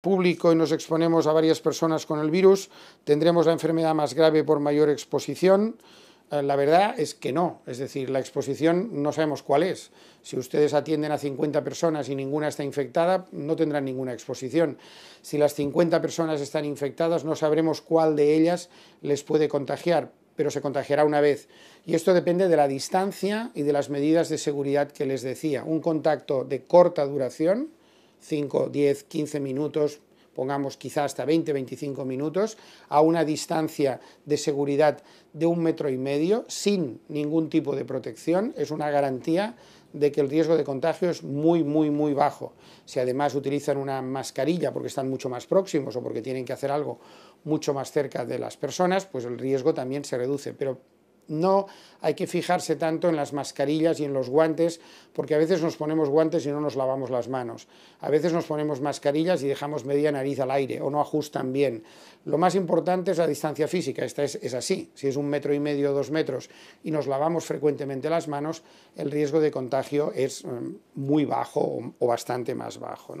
público y nos exponemos a varias personas con el virus, tendremos la enfermedad más grave por mayor exposición. Eh, la verdad es que no, es decir, la exposición no sabemos cuál es. Si ustedes atienden a 50 personas y ninguna está infectada, no tendrán ninguna exposición. Si las 50 personas están infectadas, no sabremos cuál de ellas les puede contagiar, pero se contagiará una vez. Y esto depende de la distancia y de las medidas de seguridad que les decía. Un contacto de corta duración, 5, 10, 15 minutos, pongamos quizá hasta 20, 25 minutos, a una distancia de seguridad de un metro y medio, sin ningún tipo de protección, es una garantía de que el riesgo de contagio es muy, muy, muy bajo. Si además utilizan una mascarilla porque están mucho más próximos o porque tienen que hacer algo mucho más cerca de las personas, pues el riesgo también se reduce. Pero no hay que fijarse tanto en las mascarillas y en los guantes, porque a veces nos ponemos guantes y no nos lavamos las manos. A veces nos ponemos mascarillas y dejamos media nariz al aire o no ajustan bien. Lo más importante es la distancia física, esta es, así. Si es un metro y medio o dos metros y nos lavamos frecuentemente las manos, el riesgo de contagio es eh, muy bajo o, bastante más bajo.